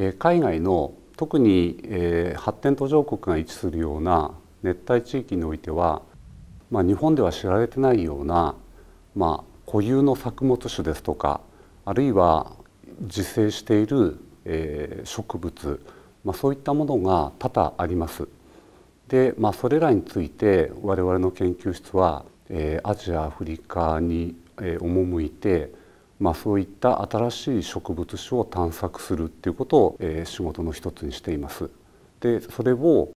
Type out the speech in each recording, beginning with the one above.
え海外の特に、え発展途上国が位置するような熱帯地域においては、まあ、日本では知られてないような、まあ、固有の作物種ですとかあるいは自生している、え植物、まあ、そういったものが多々あります。で、まあ、それらについて我々の研究室は、えアジアアフリカに、え赴いてまあ、そういった新しい植物種を探索するっていうことを、仕事の一つにしています。でそれを、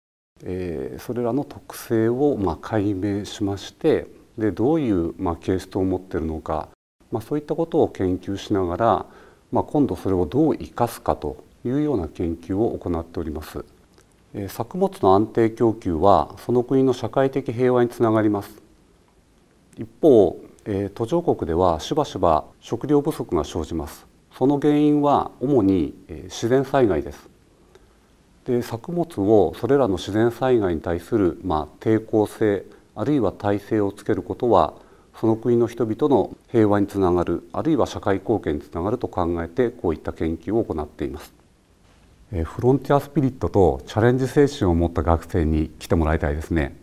えー、それらの特性を、まあ、解明しましてでどういう、まあ、ケーストを持っているのか、まあ、そういったことを研究しながら、まあ、今度それをどう生かすかというような研究を行っております。えー、作物の安定供給はその国の社会的平和につながります。一方えー、途上国ではしばしば食料不足が生じますその原因は主に、えー、自然災害ですで作物をそれらの自然災害に対する、まあ、抵抗性あるいは耐性をつけることはその国の人々の平和につながるあるいは社会貢献につながると考えてこういった研究を行っていますえフロンティアスピリットとチャレンジ精神を持った学生に来てもらいたいですね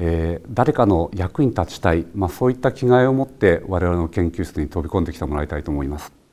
えー、誰かの役に立ちたい、まあ、そういった気概を持って我々の研究室に飛び込んできてもらいたいと思います。